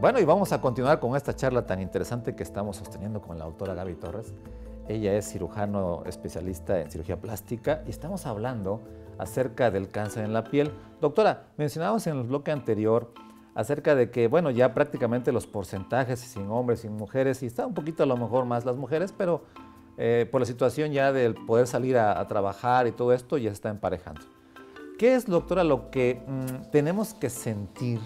Bueno, y vamos a continuar con esta charla tan interesante que estamos sosteniendo con la doctora Gaby Torres. Ella es cirujano especialista en cirugía plástica y estamos hablando acerca del cáncer en la piel. Doctora, mencionábamos en el bloque anterior acerca de que, bueno, ya prácticamente los porcentajes sin hombres, sin mujeres, y está un poquito a lo mejor más las mujeres, pero eh, por la situación ya del poder salir a, trabajar y todo esto, ya está emparejando. ¿Qué es, doctora, lo que mm, tenemos que sentir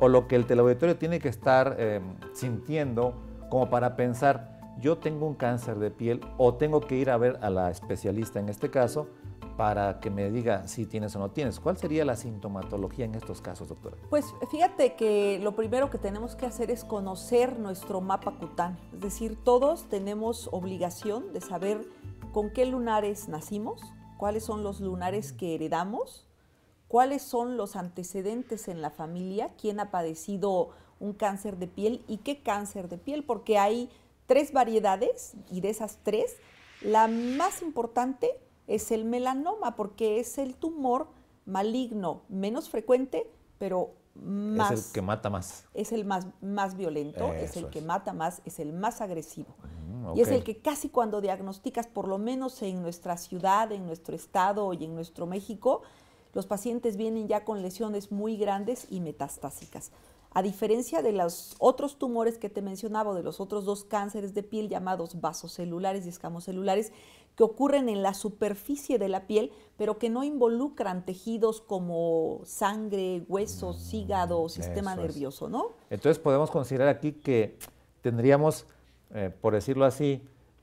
o lo que el teleauditorio tiene que estar eh, sintiendo como para pensar, yo tengo un cáncer de piel o tengo que ir a ver a la especialista en este caso para que me diga si tienes o no tienes. ¿Cuál sería la sintomatología en estos casos, doctora? Pues fíjate que lo primero que tenemos que hacer es conocer nuestro mapa cutáneo. Es decir, todos tenemos obligación de saber con qué lunares nacimos, cuáles son los lunares que heredamos cuáles son los antecedentes en la familia, quién ha padecido un cáncer de piel y qué cáncer de piel, porque hay tres variedades y de esas tres, la más importante es el melanoma, porque es el tumor maligno menos frecuente, pero más... Es el que mata más. Es el más, más violento, es el que mata más, es el más agresivo. Mm, y es el que casi cuando diagnosticas, por lo menos en nuestra ciudad, en nuestro estado y en nuestro México, los pacientes vienen ya con lesiones muy grandes y metastásicas. A diferencia de los otros tumores que te mencionaba, de los otros dos cánceres de piel llamados vasocelulares y escamocelulares, que ocurren en la superficie de la piel, pero que no involucran tejidos como sangre, huesos, mm, hígado o sistema nervioso, ¿no? Entonces podemos considerar aquí que tendríamos, eh, por decirlo así,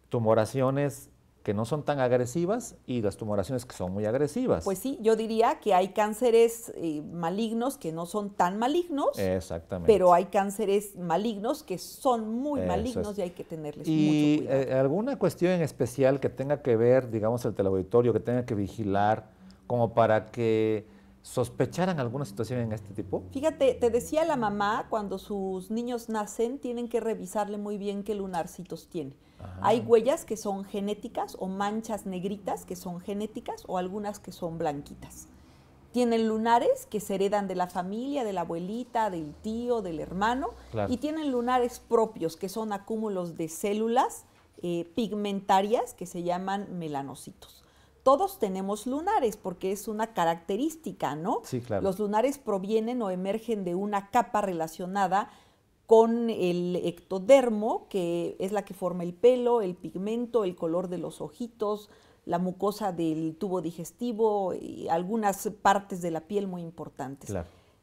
tumoraciones que no son tan agresivas y las tumoraciones que son muy agresivas. Pues sí, yo diría que hay cánceres eh, malignos que no son tan malignos. Exactamente. Pero hay cánceres malignos que son muy malignos y hay que tenerles mucho cuidado. ¿Y eh, alguna cuestión en especial que tenga que ver, digamos, el teleauditorio, que tenga que vigilar como para que sospecharan alguna situación en este tipo? Fíjate, te decía la mamá, cuando sus niños nacen, tienen que revisarle muy bien qué lunarcitos tiene hay huellas que son genéticas o manchas negritas que son genéticas o algunas que son blanquitas. Tienen lunares que se heredan de la familia, de la abuelita, del tío, del hermano. Y tienen lunares propios que son acúmulos de células eh, pigmentarias que se llaman melanocitos. Todos tenemos lunares porque es una característica, ¿no? Sí, claro. Los lunares provienen o emergen de una capa relacionada con el ectodermo, que es la que forma el pelo, el pigmento, el color de los ojitos, la mucosa del tubo digestivo y algunas partes de la piel muy importantes.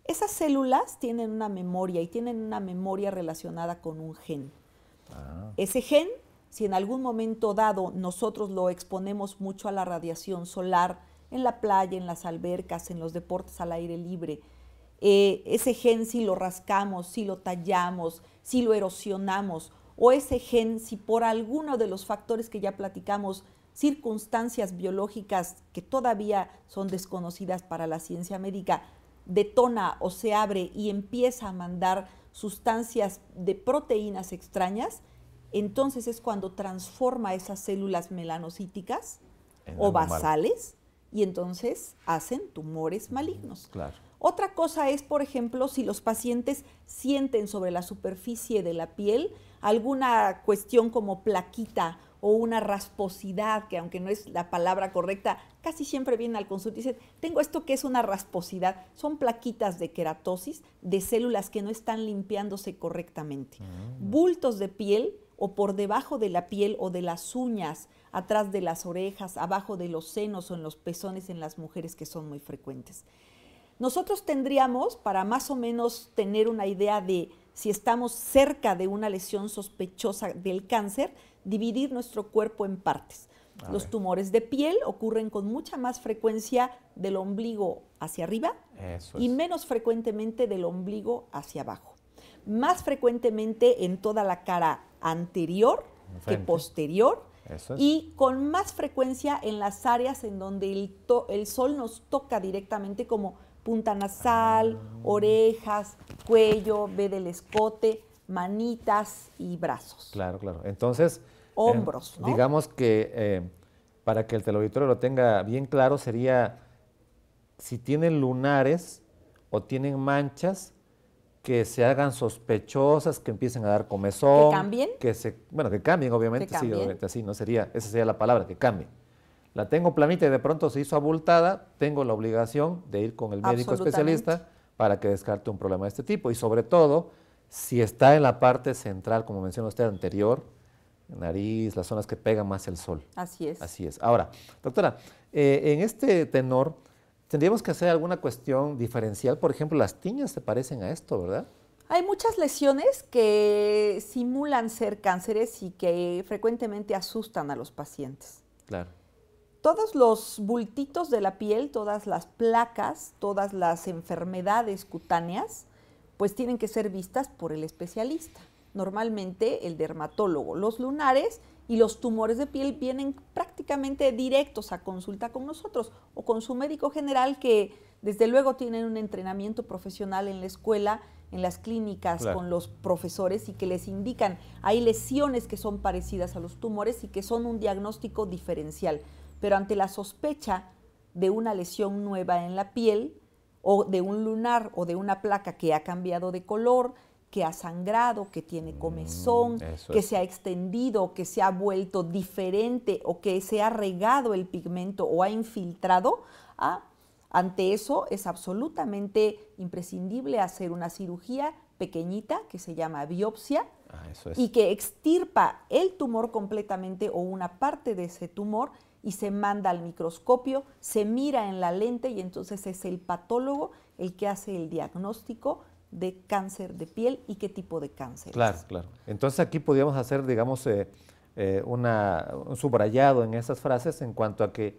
Esas células tienen una memoria y tienen una memoria relacionada con un gen. Ah. Ese gen, si en algún momento dado nosotros lo exponemos mucho a la radiación solar, en la playa, en las albercas, en los deportes al aire libre, eh, ese gen si lo rascamos, si lo tallamos, si lo erosionamos, o ese gen si por alguno de los factores que ya platicamos, circunstancias biológicas que todavía son desconocidas para la ciencia médica, detona o se abre y empieza a mandar sustancias de proteínas extrañas, entonces es cuando transforma esas células melanocíticas o basales y entonces hacen tumores malignos. Otra cosa es, por ejemplo, si los pacientes sienten sobre la superficie de la piel alguna cuestión como plaquita o una rasposidad, que aunque no es la palabra correcta, casi siempre vienen al consulta y dicen, tengo esto que es una rasposidad. Son plaquitas de queratosis de células que no están limpiándose correctamente. Mm. Bultos de piel o por debajo de la piel o de las uñas, atrás de las orejas, abajo de los senos o en los pezones en las mujeres que son muy frecuentes. Nosotros tendríamos, para más o menos tener una idea de si estamos cerca de una lesión sospechosa del cáncer, dividir nuestro cuerpo en partes. los tumores de piel ocurren con mucha más frecuencia del ombligo hacia arriba y menos frecuentemente del ombligo hacia abajo. Más frecuentemente en toda la cara anterior que posterior y con más frecuencia en las áreas en donde el, sol nos toca directamente como punta nasal, ah. orejas, cuello, ve del escote, manitas y brazos. Claro, claro. Entonces, eh, hombros. Digamos que eh, para que el televisor lo tenga bien claro sería si tienen lunares o tienen manchas, que se hagan sospechosas, que empiecen a dar comezón. Que cambien. se, bueno, que cambien, obviamente, sí, obviamente, así no sería, esa sería la palabra, que cambie. La tengo planita y de pronto se hizo abultada, tengo la obligación de ir con el médico especialista para que descarte un problema de este tipo. Y sobre todo, si está en la parte central, como mencionó usted anterior, nariz, las zonas que pegan más el sol. Así es. Así es. Ahora, doctora, eh, en este tenor, Tendríamos que hacer alguna cuestión diferencial, por ejemplo, las tiñas se parecen a esto, ¿verdad? Hay muchas lesiones que simulan ser cánceres y que frecuentemente asustan a los pacientes. Claro. Todos los bultitos de la piel, todas las placas, todas las enfermedades cutáneas, pues tienen que ser vistas por el especialista normalmente el dermatólogo. Los lunares y los tumores de piel vienen prácticamente directos a consulta con nosotros o con su médico general que desde luego tienen un entrenamiento profesional en la escuela, en las clínicas con los profesores y que les indican, hay lesiones que son parecidas a los tumores y que son un diagnóstico diferencial. Pero ante la sospecha de una lesión nueva en la piel o de un lunar o de una placa que ha cambiado de color, que ha sangrado, que tiene comezón, mm, que se ha extendido, que se ha vuelto diferente o que se ha regado el pigmento o ha infiltrado, ah, ante eso es absolutamente imprescindible hacer una cirugía pequeñita que se llama biopsia ah, y que extirpa el tumor completamente o una parte de ese tumor y se manda al microscopio, se mira en la lente y entonces es el patólogo el que hace el diagnóstico de cáncer de piel y qué tipo de cáncer. Claro, claro. Entonces aquí podríamos hacer, digamos, eh, eh, un subrayado en esas frases en cuanto a que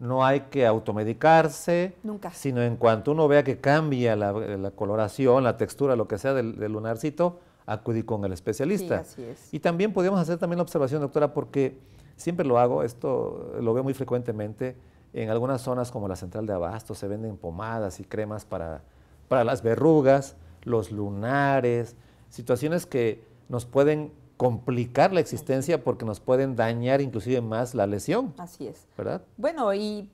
no hay que automedicarse, Nunca. sino en cuanto uno vea que cambia la, coloración, la textura, lo que sea del, lunarcito, acudí con el especialista. Y también podríamos hacer también la observación, doctora, porque siempre lo hago, esto lo veo muy frecuentemente, en algunas zonas como la central de abasto se venden pomadas y cremas para, para las verrugas, los lunares, situaciones que nos pueden complicar la existencia porque nos pueden dañar inclusive más la lesión. Así es. ¿Verdad? Bueno, y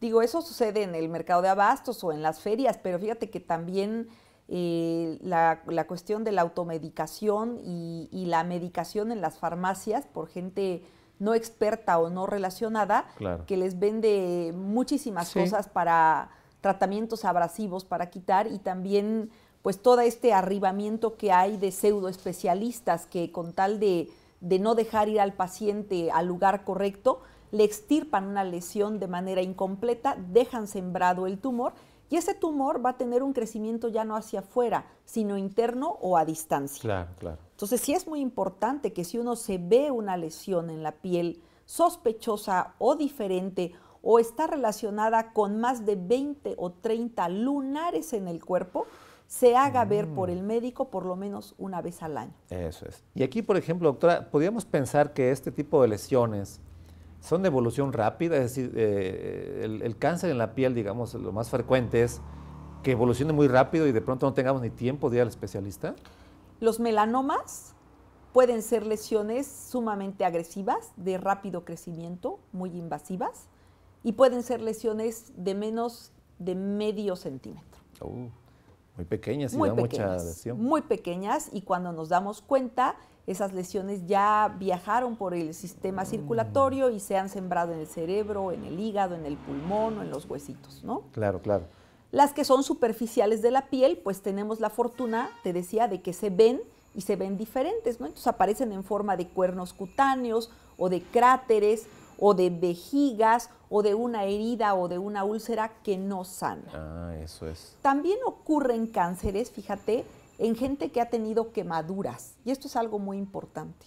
digo, eso sucede en el mercado de abastos o en las ferias, pero fíjate que también eh, la, cuestión de la automedicación y, la medicación en las farmacias por gente no experta o no relacionada, que les vende muchísimas cosas para tratamientos abrasivos para quitar y también pues todo este arribamiento que hay de pseudoespecialistas que con tal de, no dejar ir al paciente al lugar correcto, le extirpan una lesión de manera incompleta, dejan sembrado el tumor y ese tumor va a tener un crecimiento ya no hacia afuera, sino interno o a distancia. Claro, claro. Entonces sí es muy importante que si uno se ve una lesión en la piel sospechosa o diferente o está relacionada con más de 20 o 30 lunares en el cuerpo, se haga ver por mm. el médico por lo menos una vez al año. Eso es. Y aquí, por ejemplo, doctora, podríamos pensar que este tipo de lesiones son de evolución rápida, es decir, eh, el, cáncer en la piel, digamos, lo más frecuente es que evolucione muy rápido y de pronto no tengamos ni tiempo de ir al especialista. Los melanomas pueden ser lesiones sumamente agresivas, de rápido crecimiento, muy invasivas, y pueden ser lesiones de menos de medio centímetro. Oh. Muy pequeñas y muy da pequeñas, mucha lesión. Muy pequeñas y cuando nos damos cuenta, esas lesiones ya viajaron por el sistema circulatorio y se han sembrado en el cerebro, en el hígado, en el pulmón o en los huesitos, ¿no? Claro, claro. Las que son superficiales de la piel, pues tenemos la fortuna, te decía, de que se ven y se ven diferentes, ¿no? Entonces aparecen en forma de cuernos cutáneos o de cráteres o de vejigas o de una herida o de una úlcera que no sana. Ah, eso es. También ocurren cánceres, fíjate, en gente que ha tenido quemaduras. Y esto es algo muy importante.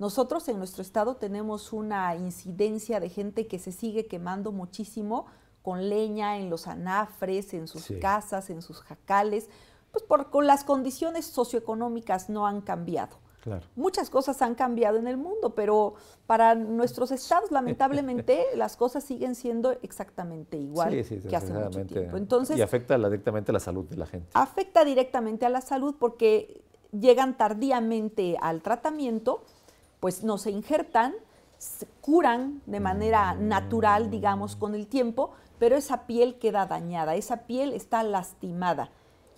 Nosotros en nuestro estado tenemos una incidencia de gente que se sigue quemando muchísimo con leña, en los anafres, en sus casas, en sus jacales, pues porque las condiciones socioeconómicas no han cambiado. Muchas cosas han cambiado en el mundo, pero para nuestros estados, lamentablemente, las cosas siguen siendo exactamente igual que hace mucho tiempo. Entonces, y afecta directamente a la salud de la gente. Afecta directamente a la salud porque llegan tardíamente al tratamiento, pues no se injertan, se curan de manera mm. natural, digamos, con el tiempo, pero esa piel queda dañada, esa piel está lastimada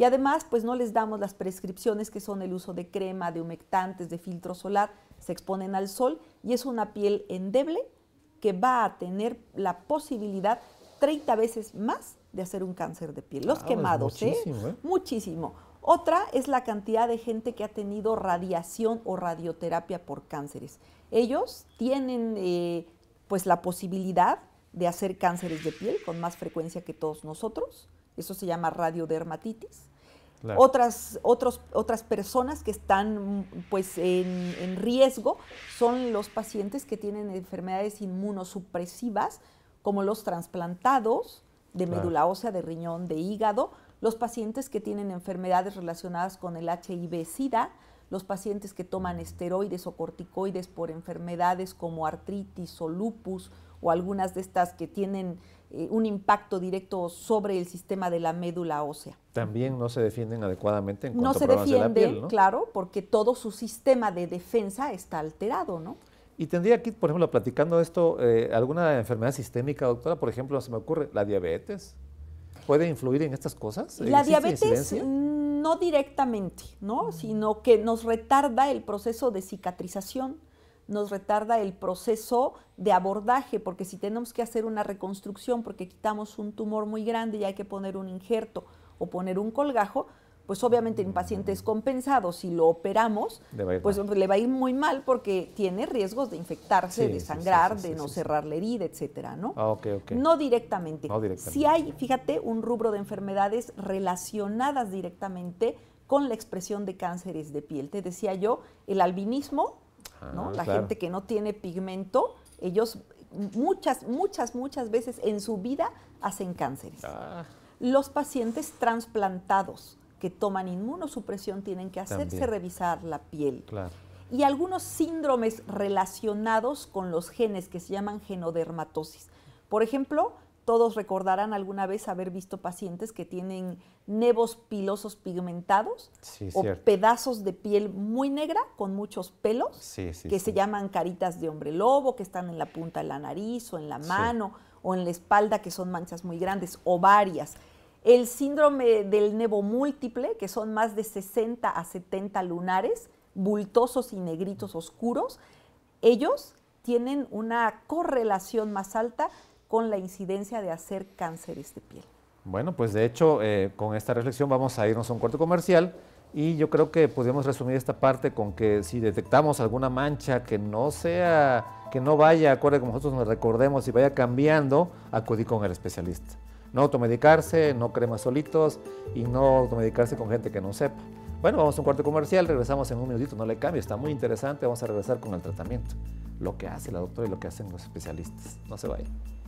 y además, pues no les damos las prescripciones que son el uso de crema, de humectantes, de filtro solar, se exponen al sol y es una piel endeble que va a tener la posibilidad 30 veces más de hacer un cáncer de piel. Los quemados, ¿eh? muchísimo, ¿eh? Muchísimo. Otra es la cantidad de gente que ha tenido radiación o radioterapia por cánceres. Ellos tienen eh, pues la posibilidad de hacer cánceres de piel con más frecuencia que todos nosotros. Eso se llama radiodermatitis otras, otras personas que están pues, en, riesgo son los pacientes que tienen enfermedades inmunosupresivas, como los trasplantados de médula ósea, de riñón, de hígado, los pacientes que tienen enfermedades relacionadas con el HIV-Sida, los pacientes que toman esteroides o corticoides por enfermedades como artritis o lupus o algunas de estas que tienen eh, un impacto directo sobre el sistema de la médula ósea. También no se defienden adecuadamente en cuanto a se defiende, la piel, claro, porque todo su sistema de defensa está alterado, ¿no? Y tendría aquí, por ejemplo, platicando esto, eh, alguna enfermedad sistémica, doctora, por ejemplo, se me ocurre, la diabetes. ¿Puede influir en estas cosas? La diabetes no directamente, ¿no? Sino que nos retarda el proceso de cicatrización nos retarda el proceso de abordaje, porque si tenemos que hacer una reconstrucción porque quitamos un tumor muy grande y hay que poner un injerto o poner un colgajo, pues obviamente paciente es compensado. si lo operamos, pues le va a ir muy mal porque tiene riesgos de infectarse, de sangrar, de no cerrar la herida, etcétera, ¿no? Ah, no directamente. Si hay, fíjate, un rubro de enfermedades relacionadas directamente con la expresión de cánceres de piel. Te decía yo, el albinismo Ah, la gente que no tiene pigmento, ellos muchas, muchas, muchas veces en su vida hacen cánceres. Ah. Los pacientes transplantados que toman inmunosupresión tienen que hacerse revisar la piel. Y algunos síndromes relacionados con los genes que se llaman genodermatosis. Por ejemplo, todos recordarán alguna vez haber visto pacientes que tienen nevos pilosos pigmentados o pedazos de piel muy negra con muchos pelos que se llaman caritas de hombre lobo, que están en la punta de la nariz o en la mano o en la espalda, que son manchas muy grandes o varias. El síndrome del nevo múltiple, que son más de 60 a 70 lunares, bultosos y negritos oscuros, ellos tienen una correlación más alta con la incidencia de hacer cánceres de piel. Bueno, pues de hecho, eh, con esta reflexión vamos a irnos a un cuarto comercial y yo creo que podríamos resumir esta parte con que si detectamos alguna mancha que no sea, que no vaya acuérdense, con nosotros nos recordemos y vaya cambiando, acudir con el especialista. No automedicarse, no cremas solitos y no automedicarse con gente que no sepa. Bueno, vamos a un cuarto comercial, regresamos en un minutito, no le cambio, está muy interesante, vamos a regresar con el tratamiento, lo que hace la doctora y lo que hacen los especialistas. No se vayan.